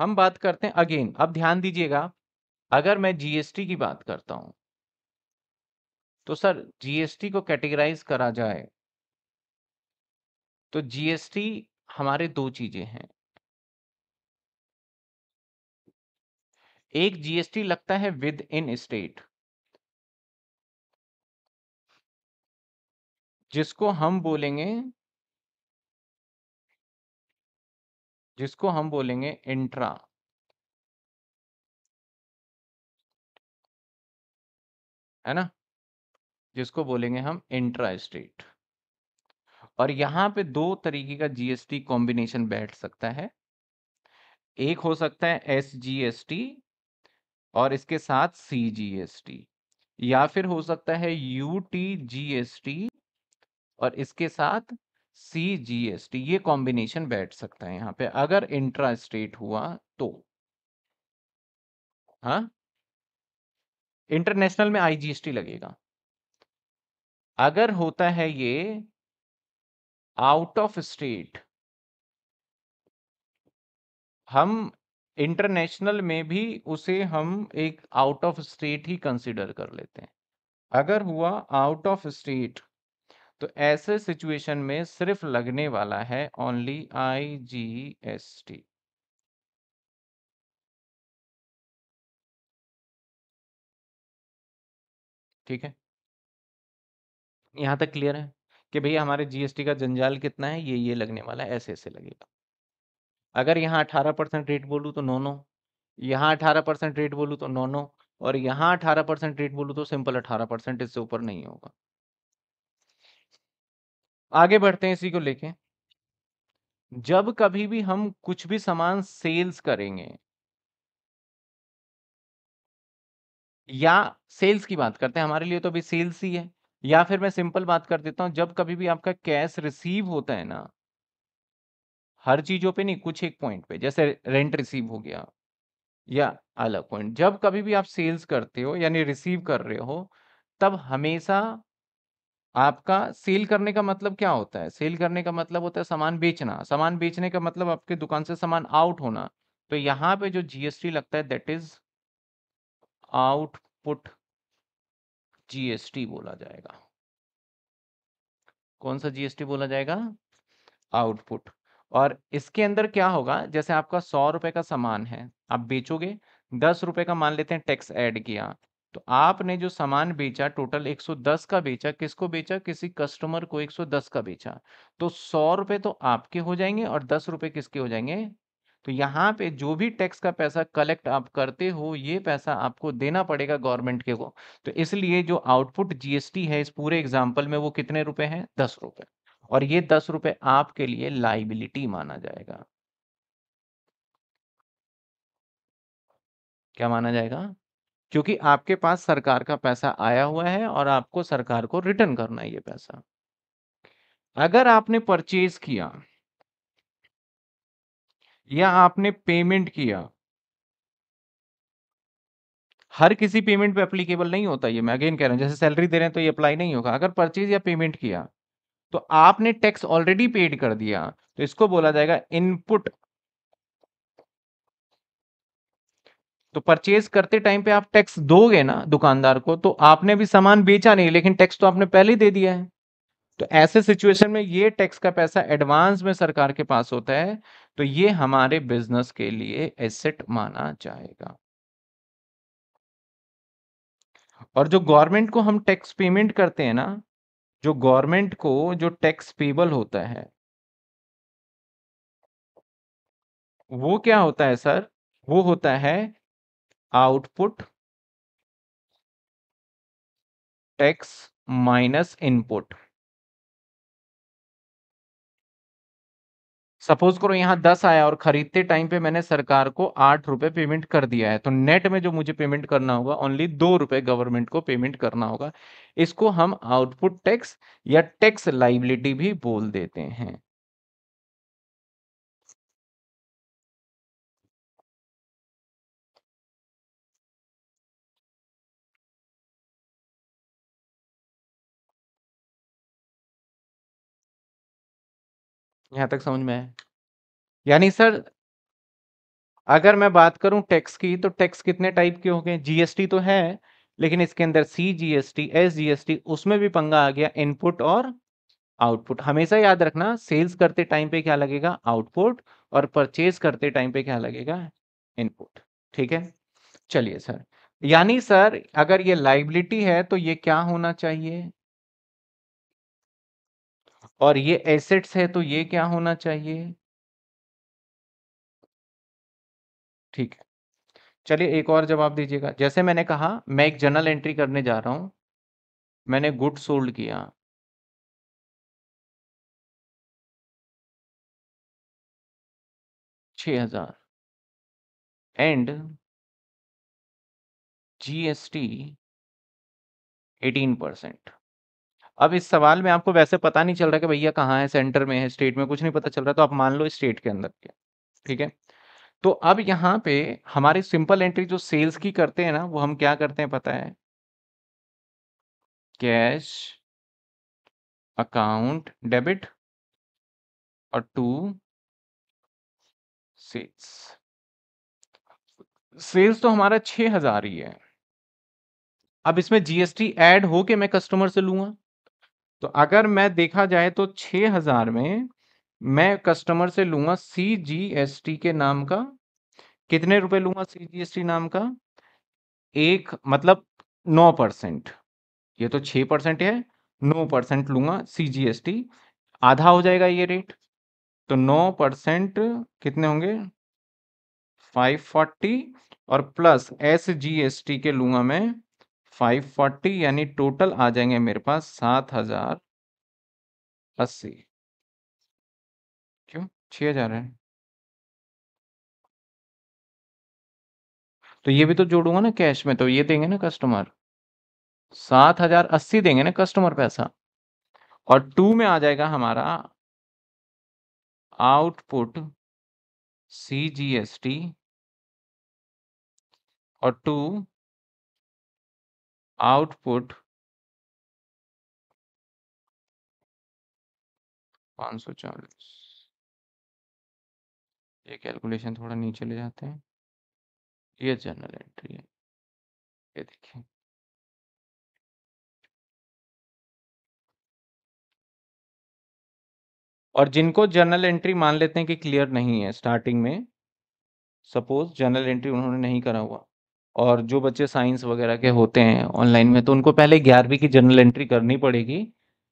हम बात करते हैं अगेन अब ध्यान दीजिएगा अगर मैं जीएसटी की बात करता हूं तो सर जीएसटी को कैटेगराइज करा जाए तो जीएसटी हमारे दो चीजें हैं एक जीएसटी लगता है विद इन स्टेट जिसको हम बोलेंगे जिसको हम बोलेंगे इंट्रा है ना जिसको बोलेंगे हम इंट्रा स्टेट और यहां पे दो तरीके का जीएसटी कॉम्बिनेशन बैठ सकता है एक हो सकता है एस जीएसटी और इसके साथ सी जीएसटी या फिर हो सकता है U T G S T और इसके साथ सी जी एस टी ये कॉम्बिनेशन बैठ सकता है यहाँ पे अगर इंट्रा स्टेट हुआ तो हा इंटरनेशनल में आईजीएसटी लगेगा अगर होता है ये आउट ऑफ स्टेट हम इंटरनेशनल में भी उसे हम एक आउट ऑफ स्टेट ही कंसिडर कर लेते हैं अगर हुआ आउट ऑफ स्टेट तो ऐसे सिचुएशन में सिर्फ लगने वाला है only I G S T ठीक है यहां तक क्लियर है कि भैया हमारे जीएसटी का जंजाल कितना है ये ये लगने वाला है ऐसे ऐसे लगेगा अगर यहाँ अठारह परसेंट रेट बोलूँ तो नो नो यहाँ अठारह परसेंट रेट बोलूँ तो नो नो और यहाँ अठारह परसेंट रेट बोलूँ तो सिंपल अठारह परसेंट इससे ऊपर नहीं होगा आगे बढ़ते हैं इसी को लेके जब कभी भी हम कुछ भी सामान सेल्स करेंगे या सेल्स की बात करते हैं हमारे लिए तो अभी सेल्स ही है या फिर मैं सिंपल बात कर देता हूं जब कभी भी आपका कैश रिसीव होता है ना हर चीजों पे नहीं कुछ एक पॉइंट पे जैसे रेंट रिसीव हो गया या अलग पॉइंट जब कभी भी आप सेल्स करते हो यानी रिसीव कर रहे हो तब हमेशा आपका सेल करने का मतलब क्या होता है सेल करने का मतलब होता है सामान बेचना सामान बेचने का मतलब आपके दुकान से सामान आउट होना तो यहाँ पे जो जीएसटी लगता है दैट इज आउटपुट जीएसटी बोला जाएगा कौन सा जीएसटी बोला जाएगा आउटपुट और इसके अंदर क्या होगा जैसे आपका सौ रुपए का सामान है आप बेचोगे दस रुपए का मान लेते हैं टैक्स ऐड किया तो आपने जो सामान बेचा टोटल 110 का बेचा किसको बेचा किसी कस्टमर को 110 का बेचा तो सौ रुपए तो आपके हो जाएंगे और दस रुपए किसके हो जाएंगे तो यहाँ पे जो भी टैक्स का पैसा कलेक्ट आप करते हो ये पैसा आपको देना पड़ेगा गवर्नमेंट के को तो इसलिए जो आउटपुट जीएसटी है इस पूरे एग्जाम्पल में वो कितने रुपए है दस रुपए और ये दस रुपए आपके लिए लाइबिलिटी माना जाएगा क्या माना जाएगा क्योंकि आपके पास सरकार का पैसा आया हुआ है और आपको सरकार को रिटर्न करना है ये पैसा अगर आपने परचेज किया या आपने पेमेंट किया हर किसी पेमेंट पे अप्लीकेबल नहीं होता ये मैं अगेन कह रहा हूं जैसे सैलरी दे रहे हैं तो ये अप्लाई नहीं होगा अगर परचेज या पेमेंट किया तो आपने टैक्स ऑलरेडी पेड कर दिया तो इसको बोला जाएगा इनपुट तो परचेज करते टाइम पे आप टैक्स दोगे ना दुकानदार को तो आपने भी सामान बेचा नहीं लेकिन टैक्स तो आपने पहले दे दिया है तो ऐसे सिचुएशन में ये टैक्स का पैसा एडवांस में सरकार के पास होता है तो ये हमारे बिजनेस के लिए एसेट माना जाएगा और जो गवर्नमेंट को हम टैक्स पेमेंट करते हैं ना जो गवर्नमेंट को जो टैक्स पेबल होता है वो क्या होता है सर वो होता है output X minus input suppose करो यहां दस आया और खरीदते टाइम पे मैंने सरकार को आठ रुपए पेमेंट कर दिया है तो नेट में जो मुझे पेमेंट करना होगा ओनली दो रुपए गवर्नमेंट को पेमेंट करना होगा इसको हम आउटपुट टैक्स या टैक्स लाइबिलिटी भी बोल देते हैं यहाँ तक समझ में है यानी सर अगर मैं बात करूं टैक्स की तो टैक्स कितने टाइप के हो गए जीएसटी तो है लेकिन इसके अंदर सी जीएसटी एस जीएसटी उसमें भी पंगा आ गया इनपुट और आउटपुट हमेशा याद रखना सेल्स करते टाइम पे क्या लगेगा आउटपुट और परचेज करते टाइम पे क्या लगेगा इनपुट ठीक है चलिए सर यानी सर अगर ये लाइबिलिटी है तो ये क्या होना चाहिए और ये एसेट्स है तो ये क्या होना चाहिए ठीक है चलिए एक और जवाब दीजिएगा जैसे मैंने कहा मैं एक जर्नल एंट्री करने जा रहा हूं मैंने गुड सोल्ड किया छ हजार एंड जीएसटी एटीन परसेंट अब इस सवाल में आपको वैसे पता नहीं चल रहा कि भैया कहाँ है सेंटर में है स्टेट में कुछ नहीं पता चल रहा तो आप मान लो स्टेट के अंदर के ठीक है तो अब यहाँ पे हमारी सिंपल एंट्री जो सेल्स की करते हैं ना वो हम क्या करते हैं पता है कैश अकाउंट डेबिट और टू सेल्स सेल्स तो हमारा छ हजार ही है अब इसमें जीएसटी ऐड हो के मैं कस्टमर से लूंगा तो अगर मैं देखा जाए तो छः हज़ार में मैं कस्टमर से लूंगा सी जी एस टी के नाम का कितने रुपए लूंगा सी जी एस टी नाम का एक मतलब नौ परसेंट ये तो छः परसेंट है नौ परसेंट लूंगा सी जी एस टी आधा हो जाएगा ये रेट तो नौ परसेंट कितने होंगे फाइव फोर्टी और plus S G S T के लूंगा मैं फाइव फोर्टी यानी टोटल आ जाएंगे मेरे पास सात हजार अस्सी क्यों छह हजार है तो ये भी तो जोड़ूंगा ना कैश में तो ये देंगे ना कस्टमर सात हजार अस्सी देंगे ना कस्टमर पैसा और टू में आ जाएगा हमारा output C G S T और टू आउटपुट पांच सौ चालीस ये कैलकुलेशन थोड़ा नीचे ले जाते हैं ये जनरल एंट्री है ये देखिए और जिनको जर्नल एंट्री मान लेते हैं कि क्लियर नहीं है स्टार्टिंग में सपोज जनरल एंट्री उन्होंने नहीं करा हुआ और जो बच्चे साइंस वगैरह के होते हैं ऑनलाइन में तो उनको पहले ग्यारहवीं की जनरल एंट्री करनी पड़ेगी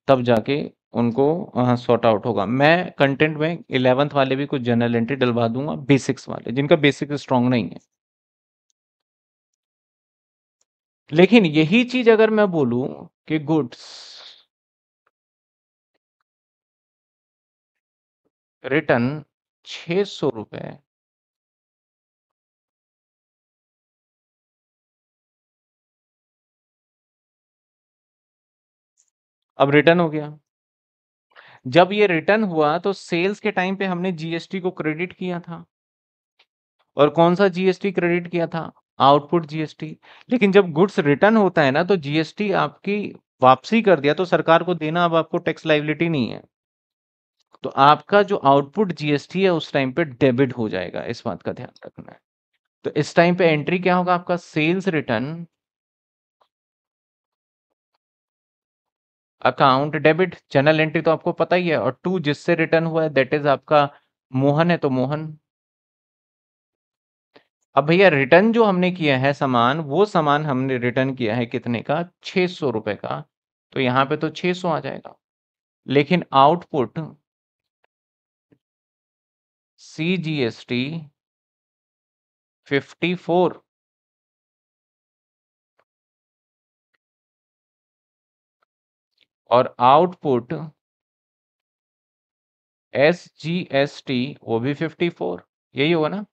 तब जाके उनको सॉर्ट आउट होगा मैं कंटेंट में इलेवंथ वाले भी कुछ जनरल एंट्री डलवा दूंगा बेसिक्स वाले जिनका बेसिक स्ट्रांग नहीं है लेकिन यही चीज अगर मैं बोलूं कि गुड्स रिटर्न छ सौ रुपए अब रिटर्न हो गया जब ये रिटर्न हुआ तो सेल्स के टाइम पे हमने जीएसटी को क्रेडिट किया था और कौन सा जीएसटी क्रेडिट किया था आउटपुट जीएसटी लेकिन जब गुड्स रिटर्न होता है ना तो जीएसटी आपकी वापसी कर दिया तो सरकार को देना अब आपको टैक्स लाइबिलिटी नहीं है तो आपका जो आउटपुट जीएसटी है उस टाइम पे डेबिट हो जाएगा इस बात का ध्यान रखना है तो इस टाइम पे एंट्री क्या होगा आपका सेल्स रिटर्न अकाउंट डेबिट चैनल एंट्री तो आपको पता ही है और टू जिससे रिटर्न हुआ है दैट इज आपका मोहन है तो मोहन अब भैया रिटर्न जो हमने किया है सामान वो सामान हमने रिटर्न किया है कितने का छह सौ रुपए का तो यहां पे तो छह सौ आ जाएगा लेकिन output C G S T fifty four और output S G S T वो भी फिफ्टी फोर यही होगा ना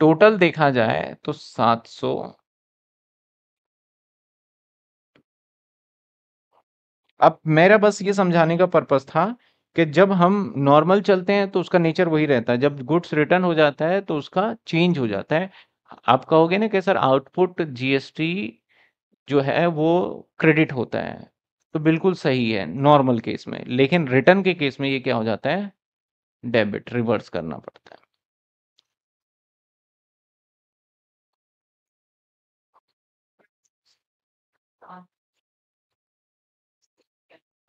टोटल देखा जाए तो सात सौ अब मेरा बस ये समझाने का पर्पस था कि जब हम नॉर्मल चलते हैं तो उसका नेचर वही रहता है जब गुड्स रिटर्न हो जाता है तो उसका चेंज हो जाता है आप कहोगे ना कि सर आउटपुट जीएसटी जो है वो क्रेडिट होता है तो बिल्कुल सही है नॉर्मल केस में लेकिन रिटर्न के केस में ये क्या हो जाता है डेबिट रिवर्स करना पड़ता है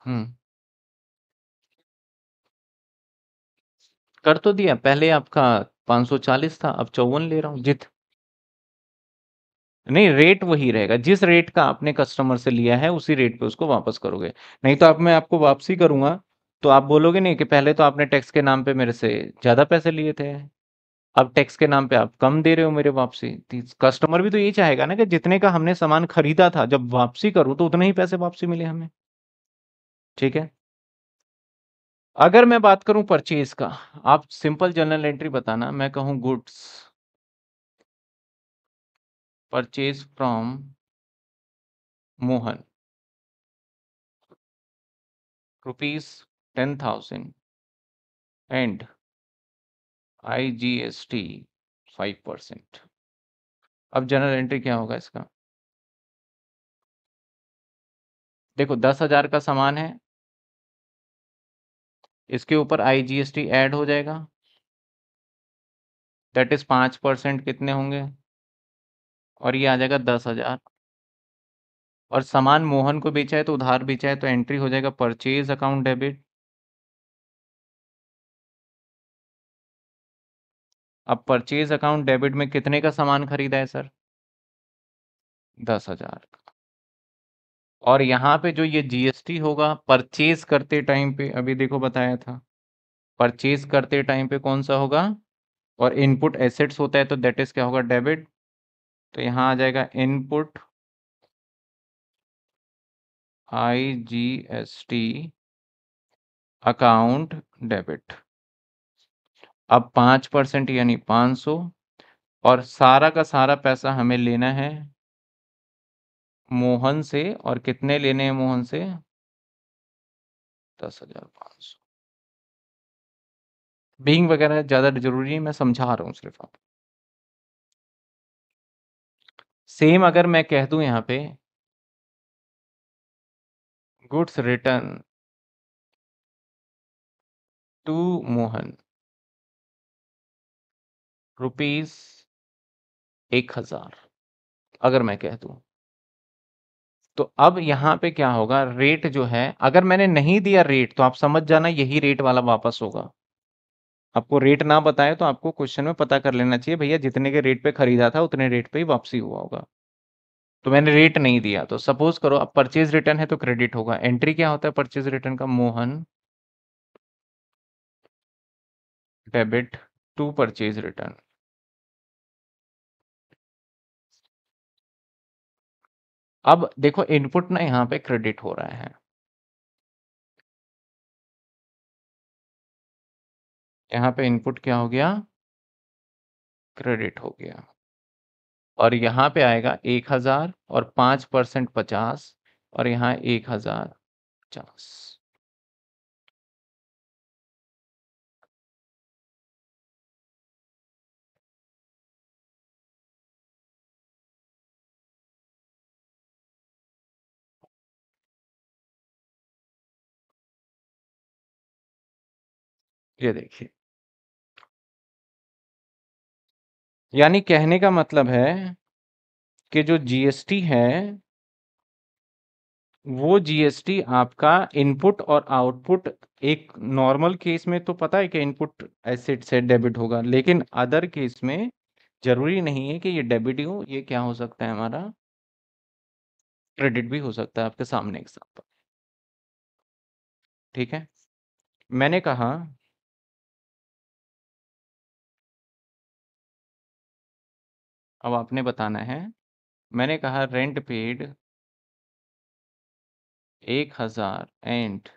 हम्म कर तो दिया पहले आपका 540 था अब चौवन ले रहा हूं जित नहीं रेट वही रहेगा जिस रेट का आपने कस्टमर से लिया है उसी रेट पे उसको वापस करोगे नहीं तो आप मैं आपको वापसी करूंगा तो आप बोलोगे नहीं कि पहले तो आपने टैक्स के नाम पे मेरे से ज़्यादा पैसे लिए थे अब टैक्स के नाम पे आप कम दे रहे हो मेरे वापसी कस्टमर भी तो ये चाहेगा ना कि जितने का हमने सामान खरीदा था जब वापसी करूँ तो उतने ही पैसे वापसी मिले हमें ठीक है अगर मैं बात करूं परचेज का आप सिंपल जर्नल एंट्री बताना मैं कहूं goods purchase from Mohan ten thousand and I G S T five percent अब जनरल एंट्री क्या होगा इसका देखो दस हजार का सामान है इसके ऊपर I G S T add हो जाएगा दैट इज पांच परसेंट कितने होंगे और ये आ जाएगा दस हज़ार और सामान मोहन को बेचा है तो उधार बेचा है तो एंट्री हो जाएगा परचेज अकाउंट डेबिट अब परचेज अकाउंट डेबिट में कितने का सामान खरीदा है सर दस हजार का और यहाँ पे जो ये जीएसटी होगा परचेज करते टाइम पे अभी देखो बताया था परचेज करते टाइम पे कौन सा होगा और इनपुट एसेट्स होता है तो दैट इज क्या होगा डेबिट तो यहाँ आ जाएगा input I G S T account debit अब पाँच परसेंट यानी पाँच सौ और सारा का सारा पैसा हमें लेना है मोहन से और कितने लेने हैं मोहन से दस हजार पाँच सौ बींग वगैरह ज़्यादा जरूरी है मैं समझा रहा हूँ सिर्फ आपको सेम अगर मैं कह दूं यहां पे goods return to Mohan rupees एक हजार अगर मैं कह दूं तो अब यहां पे क्या होगा रेट जो है अगर मैंने नहीं दिया रेट तो आप समझ जाना यही रेट वाला वापस होगा आपको रेट ना बताए तो आपको क्वेश्चन में पता कर लेना चाहिए भैया जितने के रेट पे खरीदा था उतने रेट पे ही वापसी हुआ होगा तो मैंने रेट नहीं दिया तो सपोज करो अब परचेज रिटर्न है तो क्रेडिट होगा एंट्री क्या होता है परचेज रिटर्न का Mohan debit to purchase return अब देखो इनपुट ना यहाँ पे क्रेडिट हो रहा है यहाँ पे इनपुट क्या हो गया क्रेडिट हो गया और यहाँ पे आएगा एक हजार और पांच परसेंट पचास और यहाँ एक हजार पचास ये देखिए यानी कहने का मतलब है कि जो जीएसटी है वो जीएसटी आपका इनपुट और आउटपुट एक नॉर्मल केस में तो पता है कि इनपुट एसेट से डेबिट होगा लेकिन अदर केस में जरूरी नहीं है कि ये डेबिट हो ये क्या हो सकता है हमारा क्रेडिट भी हो सकता है आपके सामने एग्जाम्पल ठीक है मैंने कहा अब आपने बताना है मैंने कहा रेंट पेड एक हजार एंड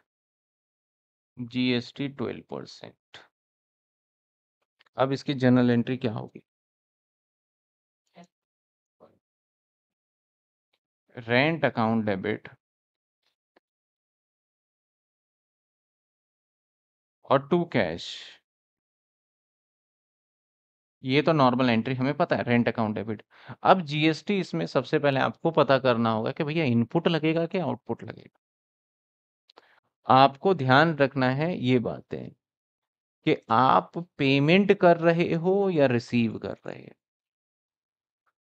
जीएसटी ट्वेल्व परसेंट अब इसकी जनरल एंट्री क्या होगी रेंट अकाउंट डेबिट और टू कैश ये तो नॉर्मल एंट्री हमें पता है रेंट अकाउंट डेबिट अब जीएसटी इसमें सबसे पहले आपको पता करना होगा कि भैया इनपुट लगेगा कि आउटपुट लगेगा आपको ध्यान रखना है ये बातें कि आप पेमेंट कर रहे हो या रिसीव कर रहे हो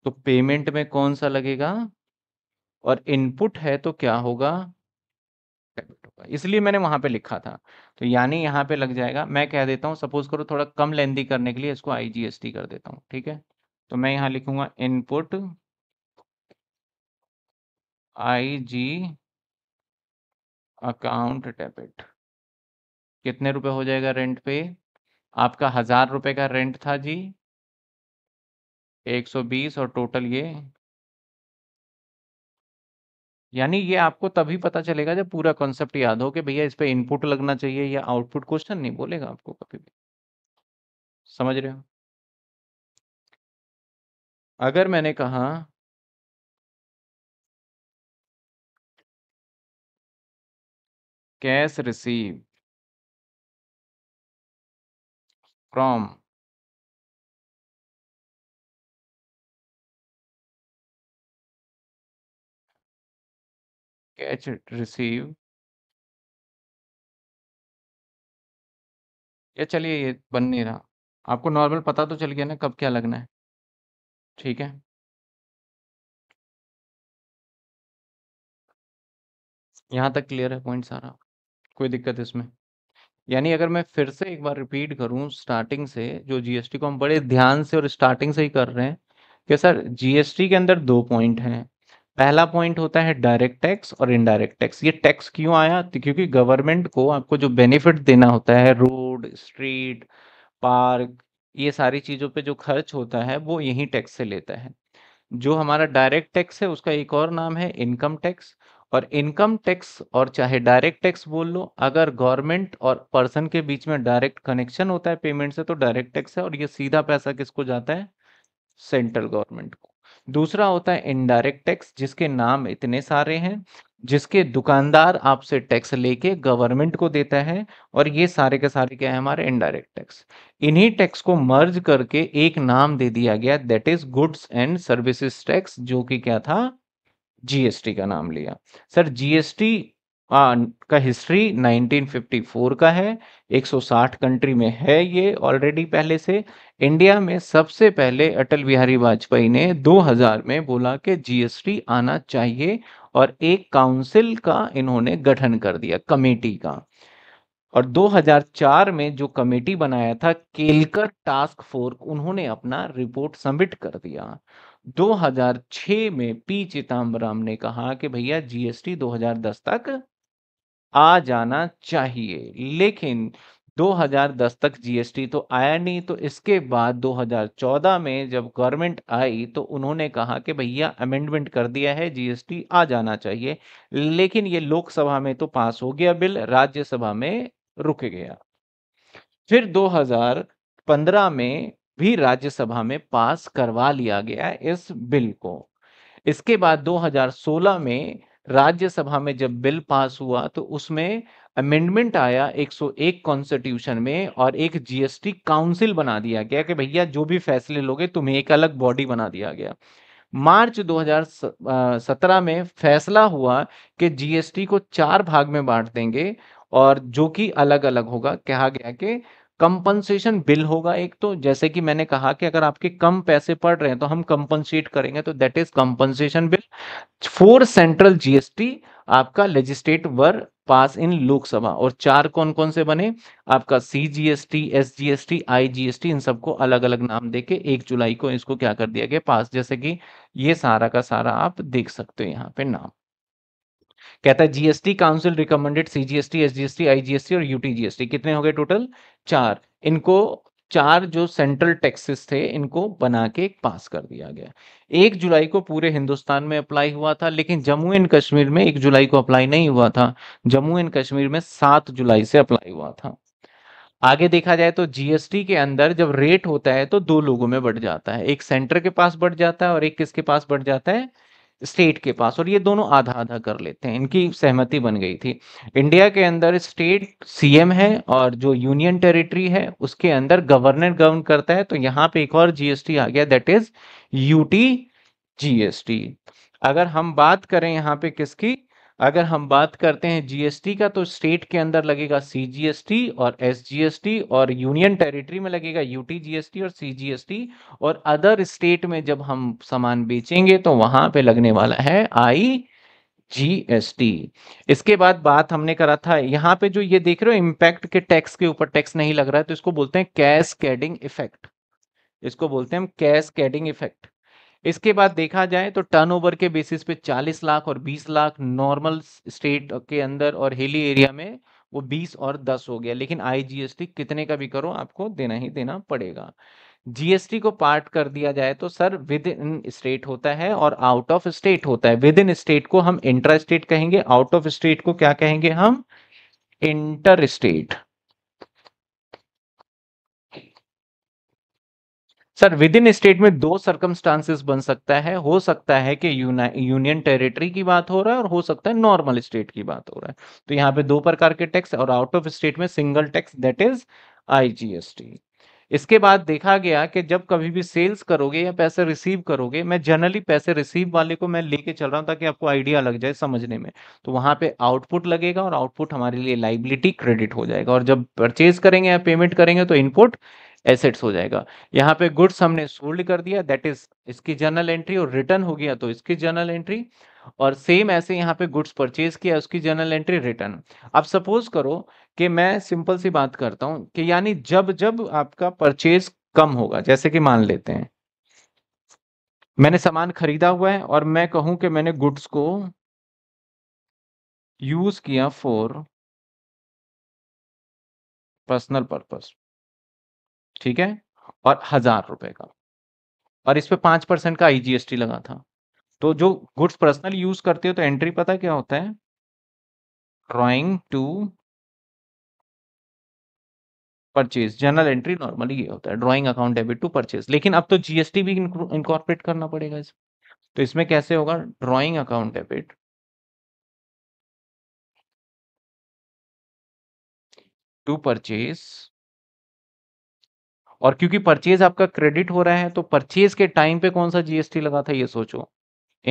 तो पेमेंट में कौन सा लगेगा और इनपुट है तो क्या होगा डेबिट होगा इसलिए मैंने वहां पे लिखा था तो यानी यहाँ पे लग जाएगा मैं कह देता हूँ सपोज करो थोड़ा कम लेंदी करने के लिए इसको आईजीएसटी कर देता हूँ ठीक है तो मैं यहाँ लिखूंगा इनपुट आई अकाउंट डेबिट कितने रुपए हो जाएगा रेंट पे आपका हजार रुपए का रेंट था जी 120 और टोटल ये यानी ये आपको तभी पता चलेगा जब पूरा कॉन्सेप्ट याद हो कि भैया इस पर इनपुट लगना चाहिए या आउटपुट क्वेश्चन नहीं बोलेगा आपको कभी भी समझ रहे हो अगर मैंने कहा cash receive from catch receive या चलिए ये बन नहीं रहा आपको नॉर्मल पता तो चल गया ना कब क्या लगना है ठीक है यहाँ तक क्लियर है पॉइंट सारा कोई दिक्कत इसमें यानी अगर मैं फिर से एक बार रिपीट करूं स्टार्टिंग से जो जीएसटी को हम बड़े ध्यान से और स्टार्टिंग से ही कर रहे हैं कि सर जीएसटी के अंदर दो पॉइंट हैं पहला पॉइंट होता है डायरेक्ट टैक्स और इनडायरेक्ट टैक्स ये टैक्स क्यों आया तो क्योंकि गवर्नमेंट को आपको जो बेनिफिट देना होता है रोड स्ट्रीट पार्क ये सारी चीज़ों पे जो खर्च होता है वो यही टैक्स से लेता है जो हमारा डायरेक्ट टैक्स है उसका एक और नाम है इनकम टैक्स और इनकम टैक्स और चाहे डायरेक्ट टैक्स बोल लो अगर गवर्नमेंट और पर्सन के बीच में डायरेक्ट कनेक्शन होता है पेमेंट से तो डायरेक्ट टैक्स है और ये सीधा पैसा किसको जाता है सेंट्रल गवर्नमेंट को दूसरा होता है इनडायरेक्ट टैक्स जिसके नाम इतने सारे हैं जिसके दुकानदार आपसे टैक्स लेके गवर्नमेंट को देता है और ये सारे के सारे क्या है हमारे इनडायरेक्ट टैक्स इन्हीं टैक्स को मर्ज करके एक नाम दे दिया गया that is goods and services tax जो कि क्या था जीएसटी का नाम लिया सर जीएसटी आ, का हिस्ट्री 1954 का है 160 कंट्री में है ये ऑलरेडी पहले से इंडिया में सबसे पहले अटल बिहारी वाजपेयी ने 2000 में बोला कि जीएसटी आना चाहिए और एक काउंसिल का इन्होंने गठन कर दिया कमेटी का और 2004 में जो कमेटी बनाया था केलकर टास्क फोर्स उन्होंने अपना रिपोर्ट सबमिट कर दिया 2006 में पी चिदम्बरम ने कहा कि भैया जीएसटी 2010 तक आ जाना चाहिए लेकिन 2010 तक जीएसटी तो आया नहीं तो इसके बाद 2014 में जब गवर्नमेंट आई तो उन्होंने कहा कि भैया अमेंडमेंट कर दिया है जीएसटी आ जाना चाहिए लेकिन ये लोकसभा में तो पास हो गया बिल राज्यसभा में रुक गया फिर 2015 में भी राज्यसभा में पास करवा लिया गया इस बिल को इसके बाद 2016 में राज्यसभा में जब बिल पास हुआ तो उसमें अमेंडमेंट आया 101 कॉन्स्टिट्यूशन में और एक जीएसटी काउंसिल बना दिया गया कि भैया जो भी फैसले लोगे तुम्हें एक अलग बॉडी बना दिया गया मार्च 2017 में फैसला हुआ कि जीएसटी को चार भाग में बांट देंगे और जो कि अलग अलग होगा कहा गया कि कंपनसेशन बिल होगा एक तो जैसे कि मैंने कहा कि अगर आपके कम पैसे पड़ रहे हैं तो हम कंपनसेट करेंगे तो that is compensation bill for central GST आपका लेजिस्टेट वर पास इन लोकसभा और चार कौन कौन से बने आपका C G S T S G S T I G S T इन सबको अलग अलग नाम देके एक जुलाई को इसको क्या कर दिया गया पास जैसे कि ये सारा का सारा आप देख सकते हो यहाँ पे नाम कहता है GST council recommended CGST SGST IGST और यूटीजीएसटी कितने हो गए टोटल चार इनको चार जो सेंट्रल टैक्सेस थे इनको बना के पास कर दिया गया एक जुलाई को पूरे हिंदुस्तान में अप्लाई हुआ था लेकिन जम्मू एंड कश्मीर में एक जुलाई को अप्लाई नहीं हुआ था जम्मू एंड कश्मीर में सात जुलाई से अप्लाई हुआ था आगे देखा जाए तो जीएसटी के अंदर जब रेट होता है तो दो लोगों में बढ़ जाता है एक सेंटर के पास बढ़ जाता है और एक किसके पास बढ़ जाता है स्टेट के पास और ये दोनों आधा आधा कर लेते हैं इनकी सहमति बन गई थी इंडिया के अंदर स्टेट सीएम है और जो यूनियन टेरिटरी है उसके अंदर गवर्नर गवर्न करता है तो यहाँ पे एक और जीएसटी आ गया दैट इज यूटी जीएसटी अगर हम बात करें यहाँ पे किसकी अगर हम बात करते हैं जीएसटी का तो स्टेट के अंदर लगेगा सीजीएसटी और एसजीएसटी और यूनियन टेरिटरी में लगेगा यूटी और सीजीएसटी और अदर स्टेट में जब हम सामान बेचेंगे तो वहां पे लगने वाला है आई जीएसटी इसके बाद बात हमने करा था यहाँ पे जो ये देख रहे हो इम्पैक्ट के टैक्स के ऊपर टैक्स नहीं लग रहा है तो इसको बोलते हैं कैश कैडिंग इफेक्ट इसको बोलते हैं हम कैश कैडिंग इफेक्ट इसके बाद देखा जाए तो टर्नओवर के बेसिस पे 40 लाख और 20 लाख नॉर्मल स्टेट के अंदर और हिली एरिया में वो 20 और 10 हो गया लेकिन आईजीएसटी कितने का भी करो आपको देना ही देना पड़ेगा जीएसटी को पार्ट कर दिया जाए तो सर विद इन स्टेट होता है और आउट ऑफ स्टेट होता है विद इन स्टेट को हम इंटर स्टेट कहेंगे आउट ऑफ स्टेट को क्या कहेंगे हम inter state sir within state में दो सर्कमस्टांसिस बन सकता है हो सकता है कि यूनियन टेरिटरी की बात हो रहा है और हो सकता है नॉर्मल स्टेट की बात हो रहा है तो यहाँ पे दो प्रकार के टैक्स और आउट ऑफ स्टेट में single tax that is IGST इसके बाद देखा गया कि जब कभी भी सेल्स करोगे या पैसे रिसीव करोगे मैं जनरली पैसे रिसीव वाले को मैं लेके चल रहा हूँ ताकि आपको आइडिया लग जाए समझने में तो वहां पे आउटपुट लगेगा और आउटपुट हमारे लिए लाइबिलिटी क्रेडिट हो जाएगा और जब परचेज करेंगे या पेमेंट करेंगे तो इनपुट एसेट्स हो जाएगा यहाँ पे गुड्स हमने सोल्ड कर दिया दैट इज इसकी जर्नल एंट्री और रिटर्न हो गया तो इसकी जर्नल एंट्री और सेम ऐसे यहाँ पे गुड्स परचेज किया उसकी जर्नल एंट्री रिटर्न अब सपोज करो कि मैं सिंपल सी बात करता हूं कि यानी जब जब आपका परचेज कम होगा जैसे कि मान लेते हैं मैंने सामान खरीदा हुआ है और मैं कहूं कि मैंने गुड्स को यूज किया फॉर पर्सनल पर्पस ठीक है और हजार रुपए का और इस पे पांच परसेंट का आईजीएसटी लगा था तो जो गुड्स पर्सनल यूज करते हो तो एंट्री पता क्या होता है drawing to purchase general entry normally ये होता है drawing account debit to purchase लेकिन अब तो जीएसटी भी इनकॉर्पोरेट करना पड़ेगा इस तो इसमें कैसे होगा drawing account debit to purchase और क्योंकि परचेज आपका क्रेडिट हो रहा है तो परचेज के टाइम पे कौन सा जीएसटी लगा था ये सोचो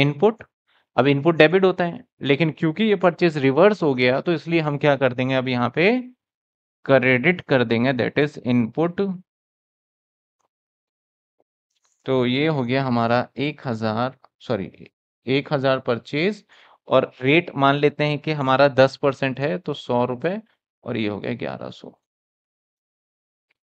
इनपुट अब इनपुट डेबिट होता है लेकिन क्योंकि ये परचेज रिवर्स हो गया तो इसलिए हम क्या कर देंगे अब यहाँ पे क्रेडिट कर देंगे दैट इज इनपुट तो ये हो गया हमारा एक हजार सॉरी एक हजार परचेज और रेट मान लेते हैं कि हमारा दस परसेंट है तो सौ रुपए और ये हो गया ग्यारह सौ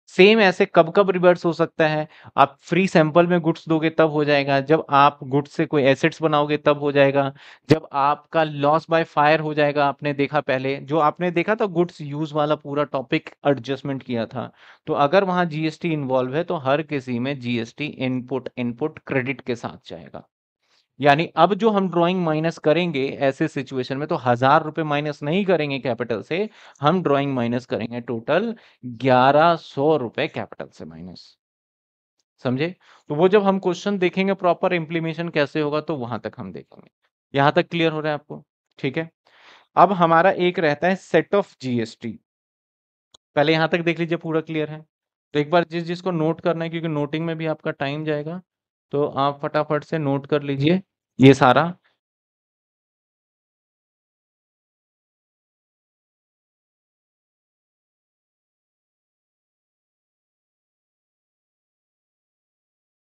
सेम ऐसे कब कब रिवर्स हो सकता है आप फ्री सैंपल में गुड्स दोगे तब हो जाएगा जब आप गुड्स से कोई एसेट्स बनाओगे तब हो जाएगा जब आपका लॉस बाय फायर हो जाएगा आपने देखा पहले जो आपने देखा था गुड्स यूज वाला पूरा टॉपिक एडजस्टमेंट किया था तो अगर वहां जीएसटी इन्वॉल्व है तो हर किसी में जीएसटी इनपुट इनपुट क्रेडिट के साथ जाएगा यानी अब जो हम ड्राइंग माइनस करेंगे ऐसे सिचुएशन में तो हजार रुपए माइनस नहीं करेंगे कैपिटल से हम ड्राइंग माइनस करेंगे टोटल ग्यारह सौ रुपए कैपिटल से माइनस समझे तो वो जब हम क्वेश्चन देखेंगे प्रॉपर इंप्लीमेशन कैसे होगा तो वहां तक हम देखेंगे यहां तक क्लियर हो रहा है आपको ठीक है अब हमारा एक रहता है सेट ऑफ जीएसटी पहले यहां तक देख लीजिए पूरा क्लियर है तो एक बार जिस जिसको नोट करना है क्योंकि नोटिंग में भी आपका टाइम जाएगा तो आप फटाफट से नोट कर लीजिए ये सारा